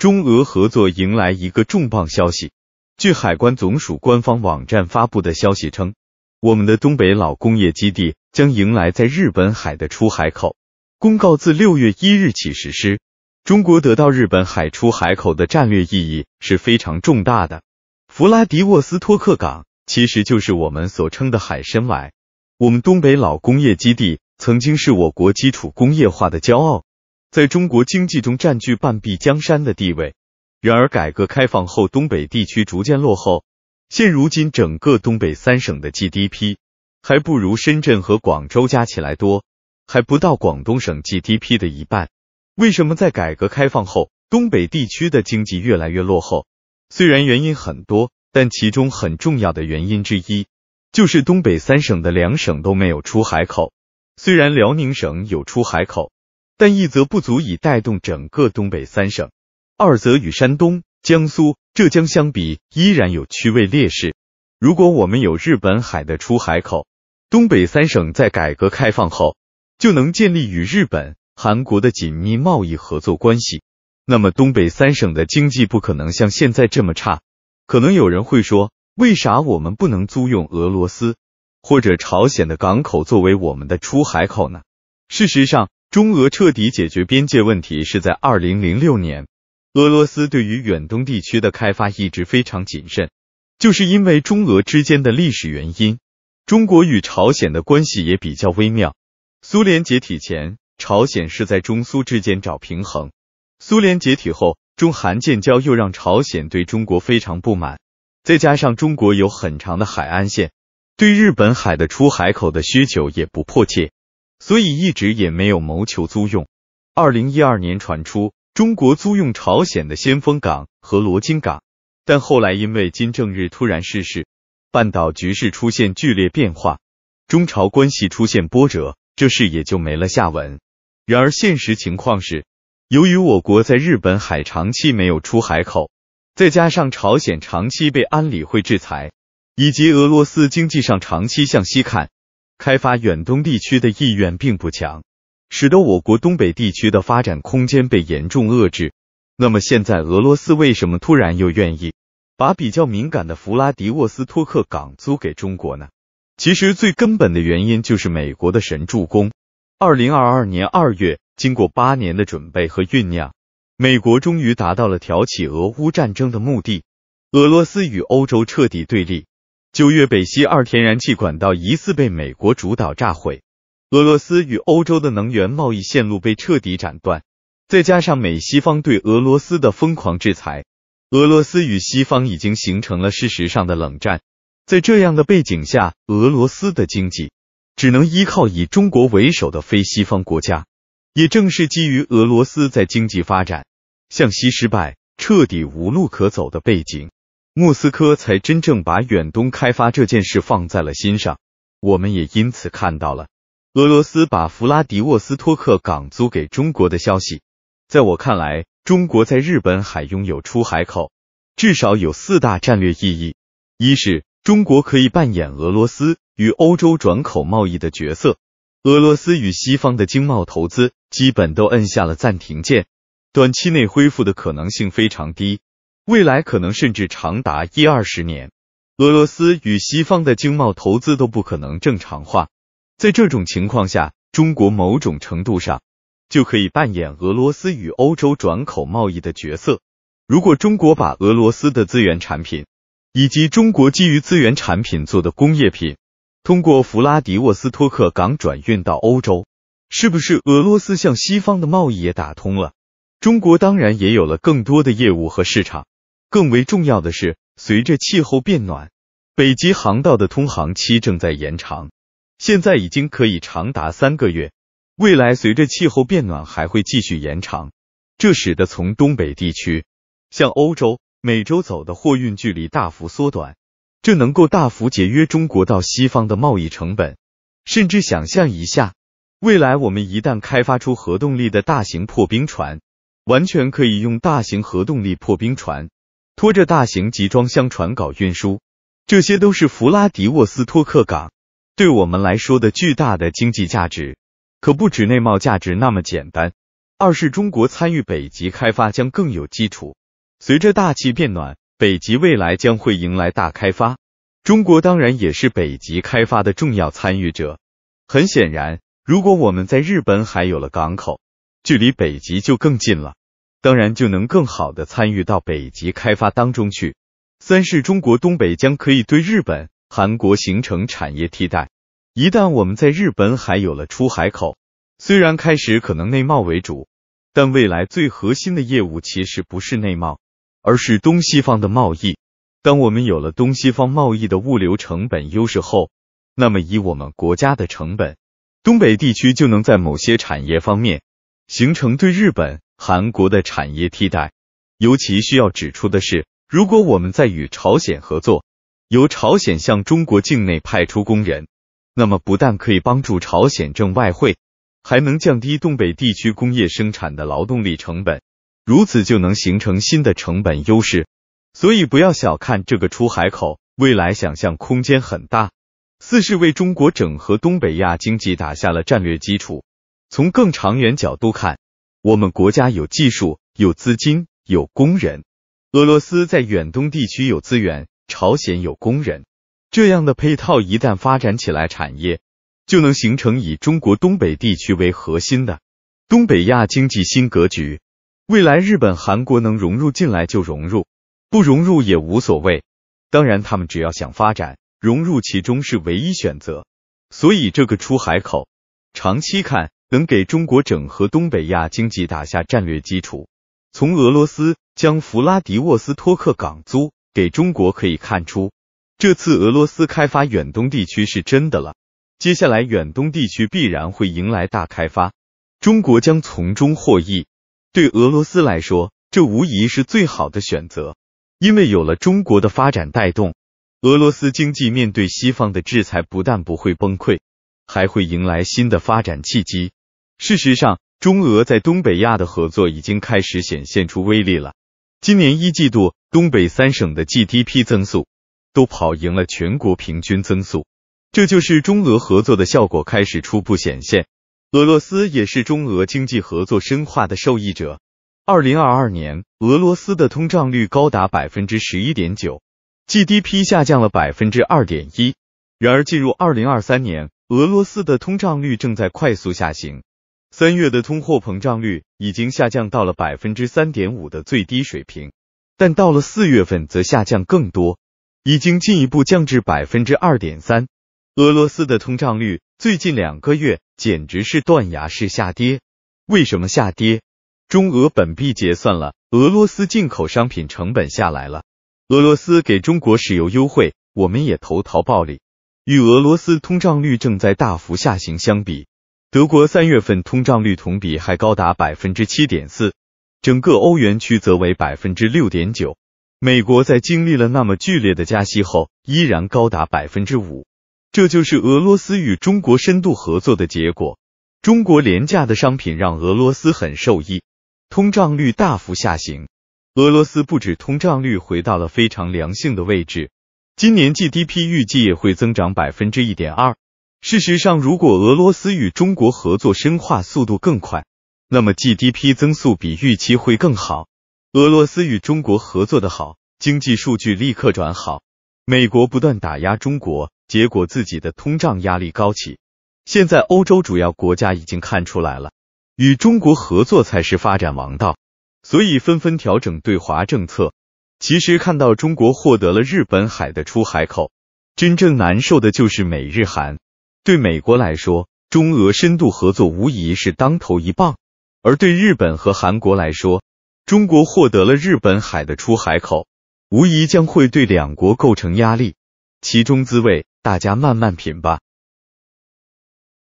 中俄合作迎来一个重磅消息。据海关总署官方网站发布的消息称，我们的东北老工业基地将迎来在日本海的出海口。公告自六月一日起实施。中国得到日本海出海口的战略意义是非常重大的。弗拉迪沃斯托克港其实就是我们所称的海参崴。我们东北老工业基地曾经是我国基础工业化的骄傲。在中国经济中占据半壁江山的地位。然而，改革开放后，东北地区逐渐落后。现如今，整个东北三省的 GDP 还不如深圳和广州加起来多，还不到广东省 GDP 的一半。为什么在改革开放后，东北地区的经济越来越落后？虽然原因很多，但其中很重要的原因之一就是东北三省的两省都没有出海口。虽然辽宁省有出海口。但一则不足以带动整个东北三省，二则与山东、江苏、浙江相比，依然有区位劣势。如果我们有日本海的出海口，东北三省在改革开放后就能建立与日本、韩国的紧密贸易合作关系，那么东北三省的经济不可能像现在这么差。可能有人会说，为啥我们不能租用俄罗斯或者朝鲜的港口作为我们的出海口呢？事实上，中俄彻底解决边界问题是在二零零六年。俄罗斯对于远东地区的开发一直非常谨慎，就是因为中俄之间的历史原因。中国与朝鲜的关系也比较微妙。苏联解体前，朝鲜是在中苏之间找平衡；苏联解体后，中韩建交又让朝鲜对中国非常不满。再加上中国有很长的海岸线，对日本海的出海口的需求也不迫切。所以一直也没有谋求租用。二零一二年传出中国租用朝鲜的先锋港和罗津港，但后来因为金正日突然逝世，半岛局势出现剧烈变化，中朝关系出现波折，这事也就没了下文。然而现实情况是，由于我国在日本海长期没有出海口，再加上朝鲜长期被安理会制裁，以及俄罗斯经济上长期向西看。开发远东地区的意愿并不强，使得我国东北地区的发展空间被严重遏制。那么现在俄罗斯为什么突然又愿意把比较敏感的弗拉迪沃斯托克港租给中国呢？其实最根本的原因就是美国的神助攻。二零二二年二月，经过八年的准备和酝酿，美国终于达到了挑起俄乌战争的目的，俄罗斯与欧洲彻底对立。九月，北溪二天然气管道疑似被美国主导炸毁，俄罗斯与欧洲的能源贸易线路被彻底斩断。再加上美西方对俄罗斯的疯狂制裁，俄罗斯与西方已经形成了事实上的冷战。在这样的背景下，俄罗斯的经济只能依靠以中国为首的非西方国家。也正是基于俄罗斯在经济发展向西失败、彻底无路可走的背景。莫斯科才真正把远东开发这件事放在了心上，我们也因此看到了俄罗斯把弗拉迪沃斯托克港租给中国的消息。在我看来，中国在日本海拥有出海口，至少有四大战略意义：一是中国可以扮演俄罗斯与欧洲转口贸易的角色；俄罗斯与西方的经贸投资基本都摁下了暂停键，短期内恢复的可能性非常低。未来可能甚至长达一二十年，俄罗斯与西方的经贸投资都不可能正常化。在这种情况下，中国某种程度上就可以扮演俄罗斯与欧洲转口贸易的角色。如果中国把俄罗斯的资源产品以及中国基于资源产品做的工业品，通过弗拉迪沃斯托克港转运到欧洲，是不是俄罗斯向西方的贸易也打通了？中国当然也有了更多的业务和市场。更为重要的是，随着气候变暖，北极航道的通航期正在延长，现在已经可以长达三个月，未来随着气候变暖还会继续延长。这使得从东北地区向欧洲、美洲走的货运距离大幅缩短，这能够大幅节约中国到西方的贸易成本。甚至想象一下，未来我们一旦开发出核动力的大型破冰船，完全可以用大型核动力破冰船。拖着大型集装箱船搞运输，这些都是弗拉迪沃斯托克港对我们来说的巨大的经济价值，可不止内贸价值那么简单。二是中国参与北极开发将更有基础。随着大气变暖，北极未来将会迎来大开发，中国当然也是北极开发的重要参与者。很显然，如果我们在日本还有了港口，距离北极就更近了。当然就能更好的参与到北极开发当中去。三是中国东北将可以对日本、韩国形成产业替代。一旦我们在日本海有了出海口，虽然开始可能内贸为主，但未来最核心的业务其实不是内贸，而是东西方的贸易。当我们有了东西方贸易的物流成本优势后，那么以我们国家的成本，东北地区就能在某些产业方面形成对日本。韩国的产业替代。尤其需要指出的是，如果我们在与朝鲜合作，由朝鲜向中国境内派出工人，那么不但可以帮助朝鲜挣外汇，还能降低东北地区工业生产的劳动力成本，如此就能形成新的成本优势。所以，不要小看这个出海口，未来想象空间很大。四是为中国整合东北亚经济打下了战略基础。从更长远角度看。我们国家有技术、有资金、有工人；俄罗斯在远东地区有资源，朝鲜有工人。这样的配套一旦发展起来，产业就能形成以中国东北地区为核心的东北亚经济新格局。未来日本、韩国能融入进来就融入，不融入也无所谓。当然，他们只要想发展，融入其中是唯一选择。所以，这个出海口，长期看。能给中国整合东北亚经济打下战略基础。从俄罗斯将弗拉迪沃斯托克港租给中国可以看出，这次俄罗斯开发远东地区是真的了。接下来，远东地区必然会迎来大开发，中国将从中获益。对俄罗斯来说，这无疑是最好的选择，因为有了中国的发展带动，俄罗斯经济面对西方的制裁不但不会崩溃，还会迎来新的发展契机。事实上，中俄在东北亚的合作已经开始显现出威力了。今年一季度，东北三省的 GDP 增速都跑赢了全国平均增速，这就是中俄合作的效果开始初步显现。俄罗斯也是中俄经济合作深化的受益者。二零二二年，俄罗斯的通胀率高达百分之十一点九，GDP 下降了百分之二点一。然而，进入二零二三年，俄罗斯的通胀率正在快速下行。三月的通货膨胀率已经下降到了百分之三点五的最低水平，但到了四月份则下降更多，已经进一步降至百分之二点三。俄罗斯的通胀率最近两个月简直是断崖式下跌。为什么下跌？中俄本币结算了，俄罗斯进口商品成本下来了，俄罗斯给中国石油优惠，我们也投桃报李。与俄罗斯通胀率正在大幅下行相比。德国三月份通胀率同比还高达百分之七点四，整个欧元区则为百分之六点九。美国在经历了那么剧烈的加息后，依然高达百分之五。这就是俄罗斯与中国深度合作的结果。中国廉价的商品让俄罗斯很受益，通胀率大幅下行。俄罗斯不止通胀率回到了非常良性的位置，今年 GDP 预计也会增长百分之一点二。事实上，如果俄罗斯与中国合作深化速度更快，那么 GDP 增速比预期会更好。俄罗斯与中国合作的好，经济数据立刻转好。美国不断打压中国，结果自己的通胀压力高起。现在欧洲主要国家已经看出来了，与中国合作才是发展王道，所以纷纷调整对华政策。其实看到中国获得了日本海的出海口，真正难受的就是美日韩。对美国来说，中俄深度合作无疑是当头一棒；而对日本和韩国来说，中国获得了日本海的出海口，无疑将会对两国构成压力。其中滋味，大家慢慢品吧。